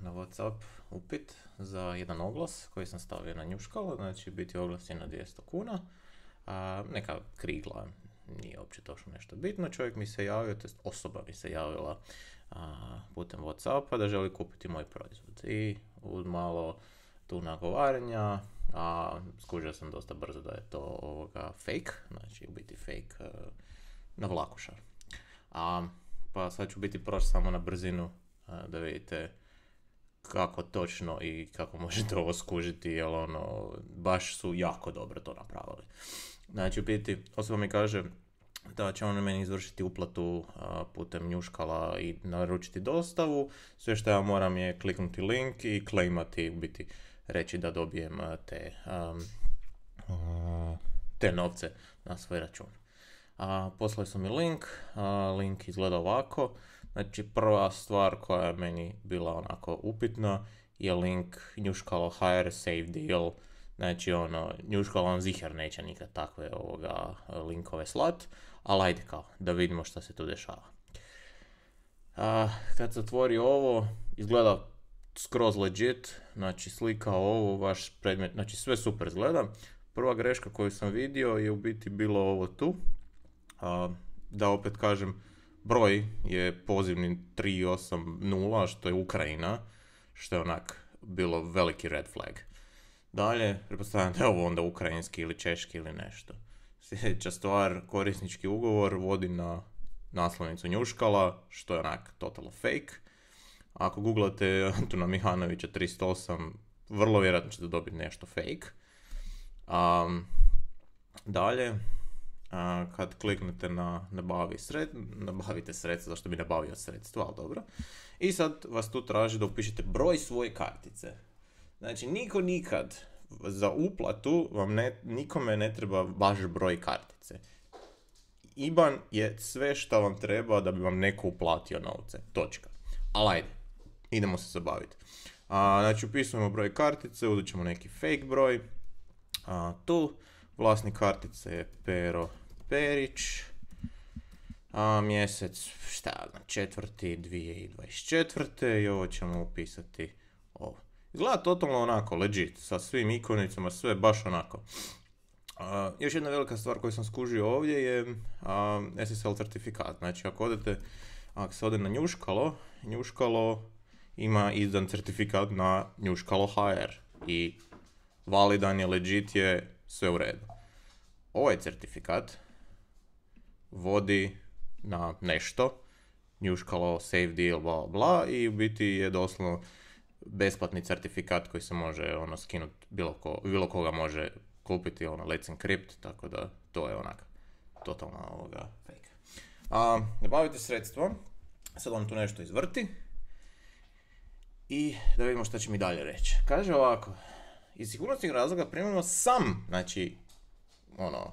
na Whatsapp upit za jedan oglas koji sam stavio na njuškalo, znači biti oglas je na 200 kuna, neka krigla, nije uopće točno nešto bitno, čovjek mi se javio, tj. osoba mi se javila putem Whatsappa da želi kupiti moj proizvod i uz malo tu nagovaranja, a skužio sam dosta brzo da je to ovoga fake, znači u biti fake e, na vlakuša. A, pa sad ću biti proći samo na brzinu da vidite kako točno i kako možete ovo skužiti, jer ono, baš su jako dobro to napravili. Znači, u biti, osoba mi kaže da će on meni izvršiti uplatu putem njuškala i naručiti dostavu. Sve što ja moram je kliknuti link i klejmati, u biti reći da dobijem te, te novce na svoj račun. Poslali su mi link, link izgleda ovako. Znači prva stvar koja je meni bila onako upitna je link njuškalo hire save deal. Znači ono, njuškalo on zihar neće nikad takve ovoga linkove slat, ali ajde kao, da vidimo šta se tu dešava. kad se otvori ovo, izgleda skroz legit, znači slika ovo, vaš predmet, znači sve super izgleda. Prva greška koju sam vidio je u biti bilo ovo tu, da opet kažem, broj je pozivni 380, što je Ukrajina, što je onak bilo veliki red flag. Dalje, pretpostavljam da je ovo onda ukrajinski ili češki ili nešto. Sljedeća stvar, korisnički ugovor vodi na naslovnicu njuškala, što je onak total fake. Ako googlate Antuna Mihanovića 308, vrlo vjerojatno ćete dobiti nešto fake. dalje, kad kliknete na nabavi sred, nabavite sredstva, zašto bi nabavio sredstva, ali dobro. I sad vas tu traži da upišete broj svoje kartice. Znači, niko nikad za uplatu vam ne, nikome ne treba vaš broj kartice. IBAN je sve što vam treba da bi vam neko uplatio novce. Točka. Ali ajde, idemo se zabaviti. A, znači, upisujemo broj kartice, uzet ćemo neki fake broj. tu. Vlasnik kartice je Pero Perić. A mjesec, šta znam, četvrti 2024. I ovo ćemo upisati ovo. Izgleda totalno onako, legit, sa svim ikonicama, sve baš onako. još jedna velika stvar koju sam skužio ovdje je SSL certifikat. Znači ako odete, ako se ode na njuškalo, njuškalo ima izdan certifikat na njuškalo HR i validan je, legit je, sve u redu. Ovaj certifikat vodi na nešto, njuškalo save deal, bla, bla, i u biti je doslovno besplatni certifikat koji se može ono skinuti, bilo, ko, bilo koga može kupiti, ono, let's encrypt, tako da to je onak totalna ovoga fake. A, nabavite sredstvo, sad on tu nešto izvrti i da vidimo šta će mi dalje reći. Kaže ovako, iz sigurnosnih razloga primjerno sam, znači, ono,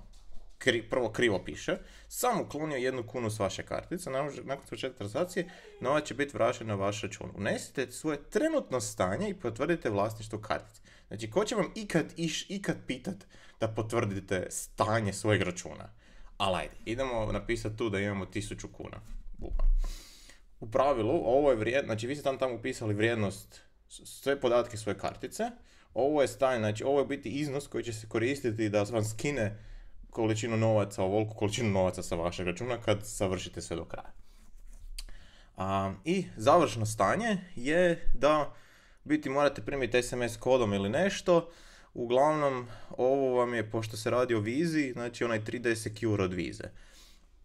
kri, prvo krivo piše, sam uklonio jednu kunu s vaše kartice, nakon početka transakcije nova će biti vraćena na vaš račun. Unesite svoje trenutno stanje i potvrdite vlasništvo kartice. Znači, ko će vam ikad, iš, ikad pitat da potvrdite stanje svojeg računa? Ali ajde, idemo napisati tu da imamo 1000 kuna. Buba. U pravilu, ovo je vrijednost, znači vi ste tam tamo upisali vrijednost, sve podatke svoje kartice, ovo je stanje, znači ovo je biti iznos koji će se koristiti da vam skine količinu novaca, ovoliku količinu novaca sa vašeg računa kad savršite sve do kraja. A, I završno stanje je da biti morate primiti SMS kodom ili nešto. Uglavnom, ovo vam je, pošto se radi o vizi, znači onaj 3D secure od vize.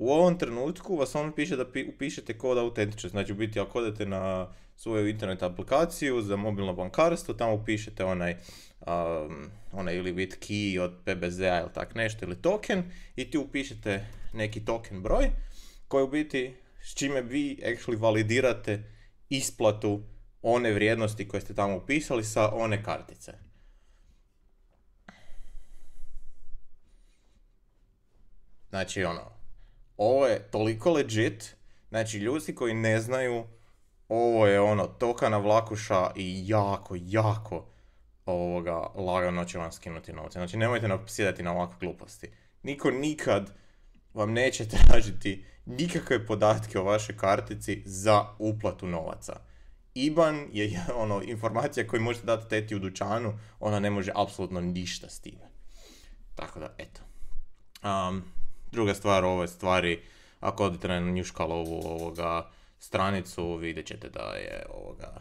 U ovom trenutku vas on piše da upišete kod autentičan. Znači, u biti, ako odete na svoju internet aplikaciju za mobilno bankarstvo, tamo upišete onaj, um, onaj ili key od PBZ-a ili tak nešto, ili token, i ti upišete neki token broj, koji u biti, s čime vi actually validirate isplatu one vrijednosti koje ste tamo upisali sa one kartice. Znači, ono, ovo je toliko legit, znači ljudi koji ne znaju, ovo je ono, toka na vlakuša i jako, jako ovoga, lagano će vam skinuti novce. Znači nemojte sjedati na ovakve gluposti. Niko nikad vam neće tražiti nikakve podatke o vašoj kartici za uplatu novaca. IBAN je ono, informacija koju možete dati teti u dućanu, ona ne može apsolutno ništa s time. Tako da, eto. Um, Druga stvar, ove stvari, ako odete na Njuškalovu ovoga, stranicu, vidjet ćete da je ovoga,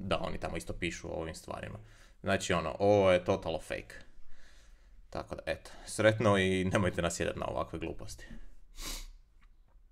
da oni tamo isto pišu o ovim stvarima. Znači ono, ovo je totalno fake. Tako da, eto, sretno i nemojte nasjedati na ovakve gluposti.